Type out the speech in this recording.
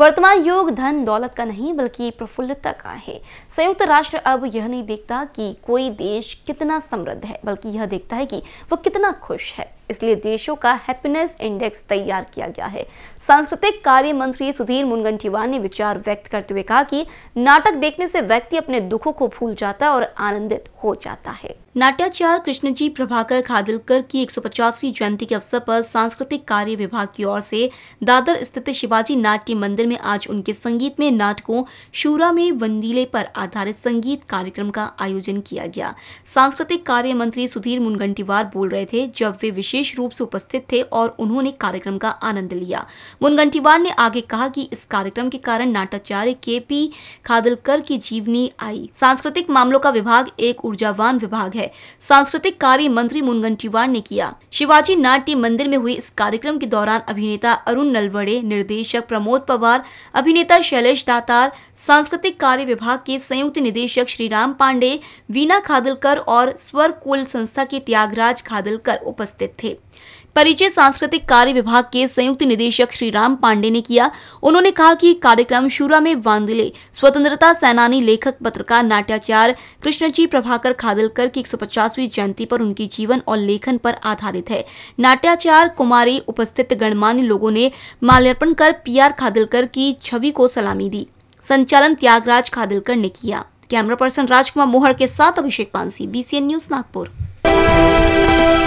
वर्तमान युग धन दौलत का नहीं बल्कि प्रफुल्लता का है संयुक्त राष्ट्र अब यह नहीं देखता कि कोई देश कितना समृद्ध है बल्कि यह देखता है कि वह कितना खुश है इसलिए देशों का हैप्पीनेस इंडेक्स तैयार किया गया है सांस्कृतिक कार्य मंत्री सुधीर मुनगंटीवार ने विचार व्यक्त करते हुए कहा कि नाटक देखने से व्यक्ति अपने दुखों को भूल जाता है और आनंदित हो जाता है नाट्याचार्य कृष्णजी प्रभाकर खादिलकर की 150वीं जयंती के अवसर पर सांस्कृतिक कार्य विभाग की ओर से दादर स्थित शिवाजी नाट्य मंदिर में आज उनके संगीत में नाटकों शूरा में वंदीले पर आधारित संगीत कार्यक्रम का आयोजन किया गया सांस्कृतिक कार्य मंत्री सुधीर मुनगंटीवार बोल रहे थे जब वे विशेष विशेष रूप से उपस्थित थे और उन्होंने कार्यक्रम का आनंद लिया मुनगंटीवार ने आगे कहा कि इस कार्यक्रम के कारण नाटाचार्य के पी खादलकर की जीवनी आई सांस्कृतिक मामलों का विभाग एक ऊर्जावान विभाग है सांस्कृतिक कार्य मंत्री मुनगंटीवार ने किया शिवाजी नाट्य मंदिर में हुए इस कार्यक्रम के दौरान अभिनेता अरुण नलवड़े निर्देशक प्रमोद पवार अभिनेता शैलेश दातार सांस्कृतिक कार्य विभाग के संयुक्त निदेशक श्रीराम पांडे वीणा खादलकर और स्वर कुल संस्था के त्यागराज खादलकर उपस्थित थे थे परिचय सांस्कृतिक कार्य विभाग के संयुक्त निदेशक श्री राम पांडे ने किया उन्होंने कहा कि कार्यक्रम शुरा में वांदिले स्वतंत्रता सेनानी लेखक पत्रकार नाट्याचार्य कृष्णजी प्रभाकर खादलकर की 150वीं जयंती पर उनके जीवन और लेखन पर आधारित है नाट्याचार कुमारी उपस्थित गणमान्य लोगों ने माल्यार्पण कर पी आर खादलकर की छवि को सलामी दी संचालन त्यागराज खादलकर ने किया कैमरा पर्सन राजकुमार मोहर के साथ अभिषेक पानसी बीसीएन न्यूज नागपुर